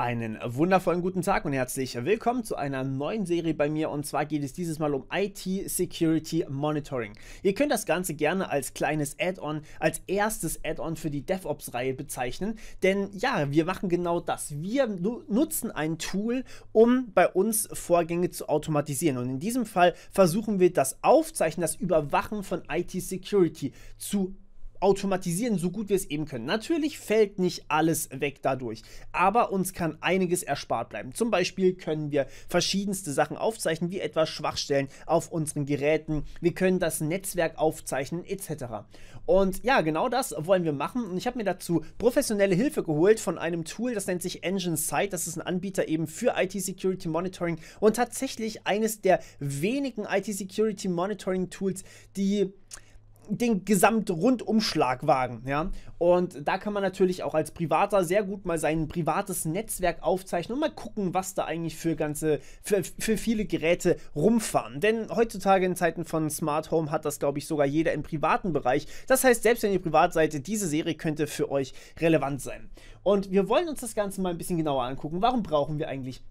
Einen wundervollen guten Tag und herzlich willkommen zu einer neuen Serie bei mir und zwar geht es dieses Mal um IT Security Monitoring. Ihr könnt das Ganze gerne als kleines Add-on, als erstes Add-on für die DevOps-Reihe bezeichnen, denn ja, wir machen genau das. Wir nutzen ein Tool, um bei uns Vorgänge zu automatisieren und in diesem Fall versuchen wir das Aufzeichnen, das Überwachen von IT Security zu automatisieren, so gut wir es eben können. Natürlich fällt nicht alles weg dadurch, aber uns kann einiges erspart bleiben. Zum Beispiel können wir verschiedenste Sachen aufzeichnen, wie etwa Schwachstellen auf unseren Geräten. Wir können das Netzwerk aufzeichnen etc. Und ja, genau das wollen wir machen. Und ich habe mir dazu professionelle Hilfe geholt von einem Tool, das nennt sich Engine Site. Das ist ein Anbieter eben für IT-Security Monitoring und tatsächlich eines der wenigen IT-Security Monitoring Tools, die den Gesamtrundumschlag wagen. Ja? Und da kann man natürlich auch als Privater sehr gut mal sein privates Netzwerk aufzeichnen und mal gucken, was da eigentlich für ganze, für, für viele Geräte rumfahren. Denn heutzutage in Zeiten von Smart Home hat das, glaube ich, sogar jeder im privaten Bereich. Das heißt, selbst wenn ihr privat seid, diese Serie könnte für euch relevant sein. Und wir wollen uns das Ganze mal ein bisschen genauer angucken. Warum brauchen wir eigentlich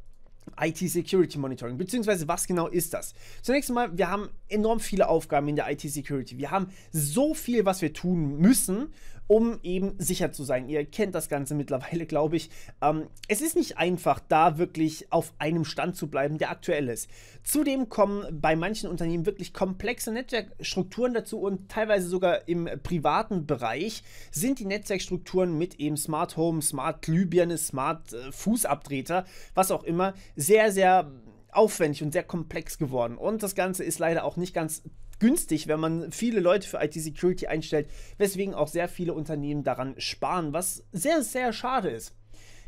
IT-Security Monitoring, beziehungsweise was genau ist das? Zunächst einmal, wir haben enorm viele Aufgaben in der IT-Security. Wir haben so viel, was wir tun müssen um eben sicher zu sein. Ihr kennt das Ganze mittlerweile, glaube ich. Ähm, es ist nicht einfach, da wirklich auf einem Stand zu bleiben, der aktuell ist. Zudem kommen bei manchen Unternehmen wirklich komplexe Netzwerkstrukturen dazu und teilweise sogar im privaten Bereich sind die Netzwerkstrukturen mit eben Smart Home, Smart Glühbirne, Smart äh, Fußabtreter, was auch immer, sehr, sehr aufwendig und sehr komplex geworden. Und das Ganze ist leider auch nicht ganz günstig, wenn man viele Leute für IT-Security einstellt, weswegen auch sehr viele Unternehmen daran sparen, was sehr, sehr schade ist.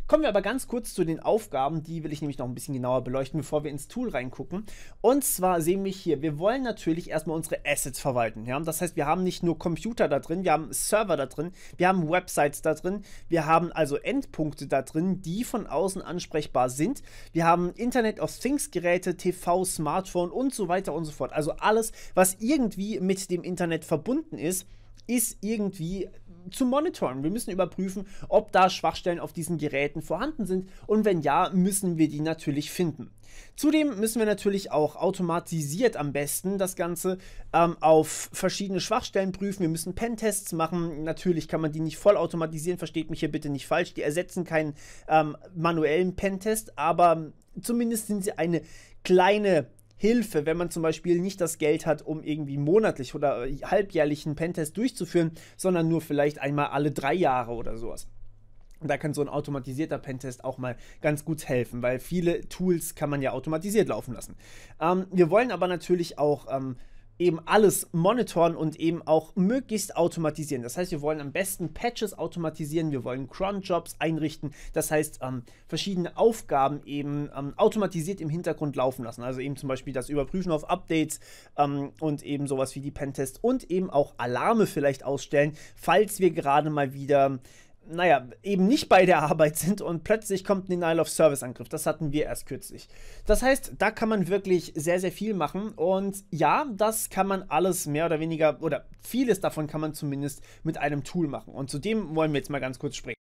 Kommen wir aber ganz kurz zu den Aufgaben, die will ich nämlich noch ein bisschen genauer beleuchten, bevor wir ins Tool reingucken. Und zwar sehen wir hier, wir wollen natürlich erstmal unsere Assets verwalten. Ja? Das heißt, wir haben nicht nur Computer da drin, wir haben Server da drin, wir haben Websites da drin, wir haben also Endpunkte da drin, die von außen ansprechbar sind. Wir haben Internet of Things Geräte, TV, Smartphone und so weiter und so fort. Also alles, was irgendwie mit dem Internet verbunden ist, ist irgendwie zu monitoren. Wir müssen überprüfen, ob da Schwachstellen auf diesen Geräten vorhanden sind und wenn ja, müssen wir die natürlich finden. Zudem müssen wir natürlich auch automatisiert am besten das Ganze ähm, auf verschiedene Schwachstellen prüfen. Wir müssen Pentests machen. Natürlich kann man die nicht voll automatisieren, versteht mich hier bitte nicht falsch. Die ersetzen keinen ähm, manuellen Pentest, aber zumindest sind sie eine kleine Hilfe, wenn man zum Beispiel nicht das Geld hat, um irgendwie monatlich oder äh, halbjährlich einen Pentest durchzuführen, sondern nur vielleicht einmal alle drei Jahre oder sowas. Da kann so ein automatisierter Pentest auch mal ganz gut helfen, weil viele Tools kann man ja automatisiert laufen lassen. Ähm, wir wollen aber natürlich auch ähm, eben alles monitoren und eben auch möglichst automatisieren. Das heißt, wir wollen am besten Patches automatisieren, wir wollen Cron-Jobs einrichten, das heißt ähm, verschiedene Aufgaben eben ähm, automatisiert im Hintergrund laufen lassen. Also eben zum Beispiel das Überprüfen auf Updates ähm, und eben sowas wie die Pentest und eben auch Alarme vielleicht ausstellen, falls wir gerade mal wieder naja, eben nicht bei der Arbeit sind und plötzlich kommt ein Denial-of-Service-Angriff. Das hatten wir erst kürzlich. Das heißt, da kann man wirklich sehr, sehr viel machen und ja, das kann man alles mehr oder weniger oder vieles davon kann man zumindest mit einem Tool machen. Und zu dem wollen wir jetzt mal ganz kurz sprechen.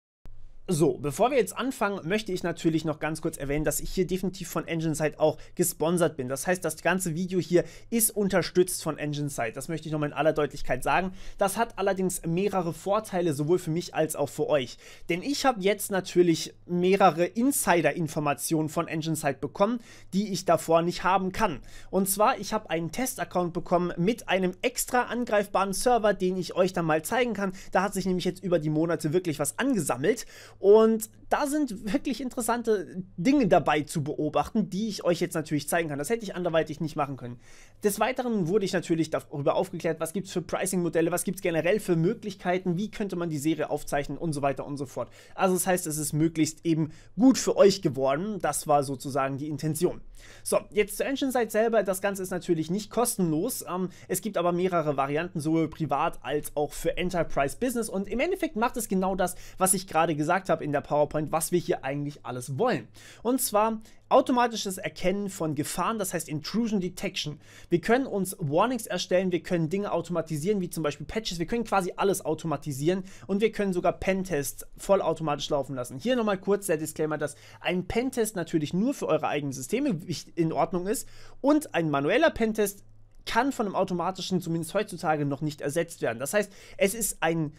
So, bevor wir jetzt anfangen, möchte ich natürlich noch ganz kurz erwähnen, dass ich hier definitiv von EngineSight auch gesponsert bin. Das heißt, das ganze Video hier ist unterstützt von EngineSight. Das möchte ich nochmal in aller Deutlichkeit sagen. Das hat allerdings mehrere Vorteile, sowohl für mich als auch für euch. Denn ich habe jetzt natürlich mehrere Insider-Informationen von EngineSight bekommen, die ich davor nicht haben kann. Und zwar, ich habe einen Test-Account bekommen mit einem extra angreifbaren Server, den ich euch dann mal zeigen kann. Da hat sich nämlich jetzt über die Monate wirklich was angesammelt. Und da sind wirklich interessante Dinge dabei zu beobachten, die ich euch jetzt natürlich zeigen kann. Das hätte ich anderweitig nicht machen können. Des Weiteren wurde ich natürlich darüber aufgeklärt, was gibt es für Pricing-Modelle, was gibt es generell für Möglichkeiten, wie könnte man die Serie aufzeichnen und so weiter und so fort. Also das heißt, es ist möglichst eben gut für euch geworden. Das war sozusagen die Intention. So, jetzt zur Engine Site selber. Das Ganze ist natürlich nicht kostenlos. Ähm, es gibt aber mehrere Varianten, sowohl privat als auch für Enterprise Business. Und im Endeffekt macht es genau das, was ich gerade gesagt habe in der PowerPoint Management, was wir hier eigentlich alles wollen. Und zwar automatisches Erkennen von Gefahren, das heißt Intrusion Detection. Wir können uns Warnings erstellen, wir können Dinge automatisieren, wie zum Beispiel Patches, wir können quasi alles automatisieren und wir können sogar Pentests vollautomatisch laufen lassen. Hier nochmal kurz der Disclaimer, dass ein Pentest natürlich nur für eure eigenen Systeme in Ordnung ist und ein manueller Pentest kann von einem automatischen, zumindest heutzutage, noch nicht ersetzt werden. Das heißt, es ist ein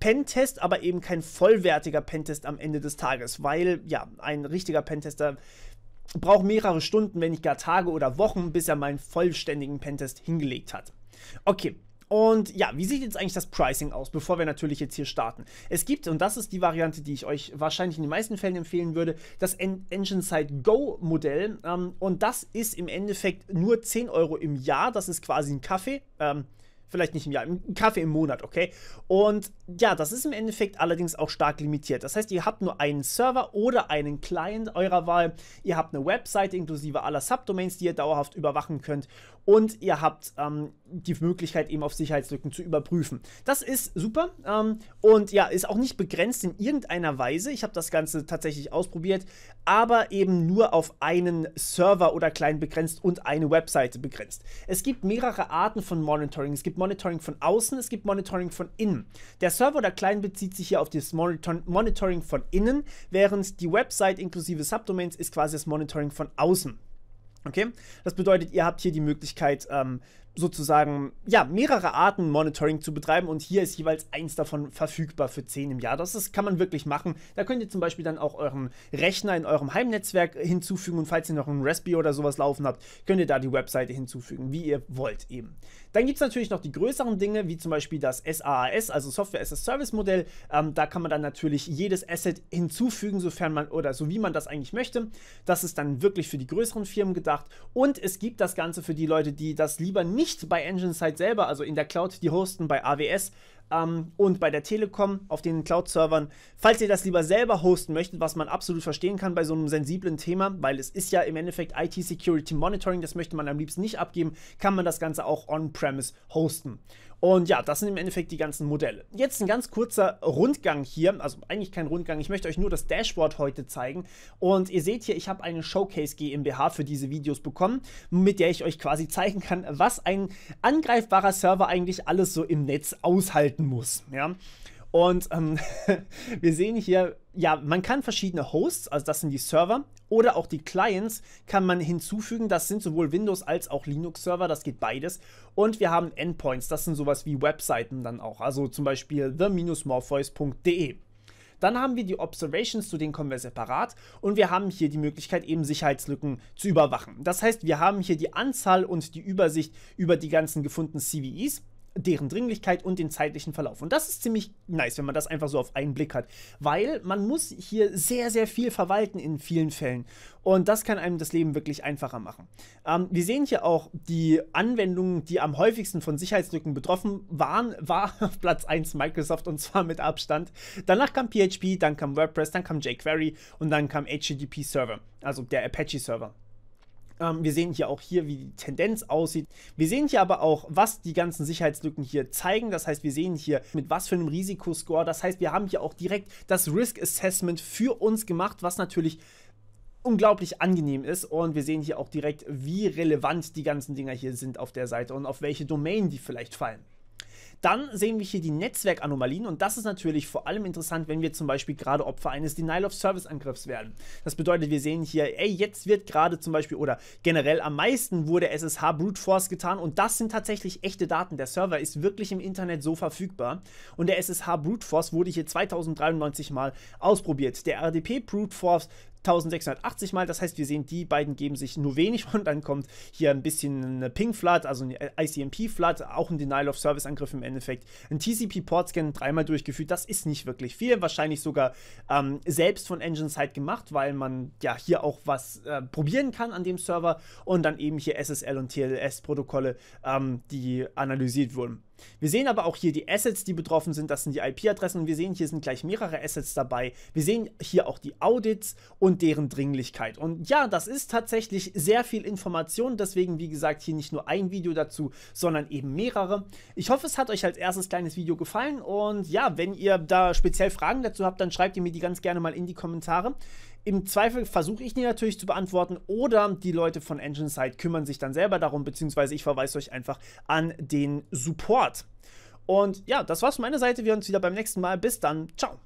Pentest, aber eben kein vollwertiger Pentest am Ende des Tages, weil ja, ein richtiger Pentester braucht mehrere Stunden, wenn nicht gar Tage oder Wochen, bis er meinen vollständigen Pentest hingelegt hat. Okay, und ja, wie sieht jetzt eigentlich das Pricing aus, bevor wir natürlich jetzt hier starten? Es gibt, und das ist die Variante, die ich euch wahrscheinlich in den meisten Fällen empfehlen würde, das en Engine Side Go Modell. Ähm, und das ist im Endeffekt nur 10 Euro im Jahr. Das ist quasi ein Kaffee. Ähm, vielleicht nicht im Jahr, einen Kaffee im Monat, okay? Und ja, das ist im Endeffekt allerdings auch stark limitiert. Das heißt, ihr habt nur einen Server oder einen Client eurer Wahl. Ihr habt eine Website inklusive aller Subdomains, die ihr dauerhaft überwachen könnt und ihr habt ähm, die Möglichkeit eben auf Sicherheitslücken zu überprüfen. Das ist super ähm, und ja, ist auch nicht begrenzt in irgendeiner Weise. Ich habe das Ganze tatsächlich ausprobiert, aber eben nur auf einen Server oder klein begrenzt und eine Webseite begrenzt. Es gibt mehrere Arten von Monitoring. Es gibt Monitoring von außen, es gibt Monitoring von innen. Der Server oder Client bezieht sich hier auf das Monitor Monitoring von innen, während die Website inklusive Subdomains ist quasi das Monitoring von außen. Okay, das bedeutet, ihr habt hier die Möglichkeit, ähm, sozusagen ja, mehrere Arten Monitoring zu betreiben und hier ist jeweils eins davon verfügbar für 10 im Jahr. Das, das kann man wirklich machen. Da könnt ihr zum Beispiel dann auch euren Rechner in eurem Heimnetzwerk hinzufügen und falls ihr noch ein Raspberry oder sowas laufen habt, könnt ihr da die Webseite hinzufügen, wie ihr wollt eben. Dann gibt es natürlich noch die größeren Dinge, wie zum Beispiel das SaaS, also Software as a Service Modell. Ähm, da kann man dann natürlich jedes Asset hinzufügen, sofern man oder so wie man das eigentlich möchte. Das ist dann wirklich für die größeren Firmen gedacht und es gibt das Ganze für die Leute, die das lieber nicht nicht bei Engine Site selber, also in der Cloud, die hosten bei AWS ähm, und bei der Telekom auf den Cloud-Servern. Falls ihr das lieber selber hosten möchtet, was man absolut verstehen kann bei so einem sensiblen Thema, weil es ist ja im Endeffekt IT-Security Monitoring, das möchte man am liebsten nicht abgeben, kann man das Ganze auch on-premise hosten. Und ja, das sind im Endeffekt die ganzen Modelle. Jetzt ein ganz kurzer Rundgang hier, also eigentlich kein Rundgang, ich möchte euch nur das Dashboard heute zeigen. Und ihr seht hier, ich habe eine Showcase GmbH für diese Videos bekommen, mit der ich euch quasi zeigen kann, was ein angreifbarer Server eigentlich alles so im Netz aushalten halten muss. Ja? Und ähm, wir sehen hier, ja, man kann verschiedene Hosts, also das sind die Server, oder auch die Clients kann man hinzufügen. Das sind sowohl Windows als auch Linux-Server, das geht beides. Und wir haben Endpoints, das sind sowas wie Webseiten dann auch, also zum Beispiel the-morpheus.de. Dann haben wir die Observations, zu denen kommen wir separat. Und wir haben hier die Möglichkeit, eben Sicherheitslücken zu überwachen. Das heißt, wir haben hier die Anzahl und die Übersicht über die ganzen gefundenen CVEs deren Dringlichkeit und den zeitlichen Verlauf. Und das ist ziemlich nice, wenn man das einfach so auf einen Blick hat, weil man muss hier sehr, sehr viel verwalten in vielen Fällen. Und das kann einem das Leben wirklich einfacher machen. Ähm, wir sehen hier auch die Anwendungen, die am häufigsten von Sicherheitslücken betroffen waren, war auf Platz 1 Microsoft und zwar mit Abstand. Danach kam PHP, dann kam WordPress, dann kam jQuery und dann kam HTTP Server, also der Apache Server. Ähm, wir sehen hier auch hier, wie die Tendenz aussieht. Wir sehen hier aber auch, was die ganzen Sicherheitslücken hier zeigen. Das heißt, wir sehen hier mit was für einem Risikoscore. Das heißt, wir haben hier auch direkt das Risk Assessment für uns gemacht, was natürlich unglaublich angenehm ist und wir sehen hier auch direkt, wie relevant die ganzen Dinger hier sind auf der Seite und auf welche Domain die vielleicht fallen. Dann sehen wir hier die Netzwerkanomalien und das ist natürlich vor allem interessant, wenn wir zum Beispiel gerade Opfer eines Denial-of-Service-Angriffs werden. Das bedeutet, wir sehen hier, ey, jetzt wird gerade zum Beispiel oder generell am meisten wurde SSH Brute Force getan und das sind tatsächlich echte Daten. Der Server ist wirklich im Internet so verfügbar und der SSH Brute Force wurde hier 2093 Mal ausprobiert. Der RDP Brute Force 1680 Mal. Das heißt, wir sehen, die beiden geben sich nur wenig und dann kommt hier ein bisschen eine Ping-Flood, also eine ICMP-Flood, auch ein Denial-of-Service-Angriff im Endeffekt. Ein TCP-Port-Scan dreimal durchgeführt, das ist nicht wirklich viel. Wahrscheinlich sogar ähm, selbst von Engine halt gemacht, weil man ja hier auch was äh, probieren kann an dem Server und dann eben hier SSL und TLS-Protokolle, ähm, die analysiert wurden. Wir sehen aber auch hier die Assets, die betroffen sind. Das sind die IP-Adressen und wir sehen, hier sind gleich mehrere Assets dabei. Wir sehen hier auch die Audits und deren Dringlichkeit. Und ja, das ist tatsächlich sehr viel Information. Deswegen, wie gesagt, hier nicht nur ein Video dazu, sondern eben mehrere. Ich hoffe, es hat euch als erstes kleines Video gefallen. Und ja, wenn ihr da speziell Fragen dazu habt, dann schreibt ihr mir die ganz gerne mal in die Kommentare. Im Zweifel versuche ich die natürlich zu beantworten oder die Leute von Engine Side kümmern sich dann selber darum, beziehungsweise ich verweise euch einfach an den Support. Und ja, das war's von meiner Seite. Wir sehen uns wieder beim nächsten Mal. Bis dann. Ciao.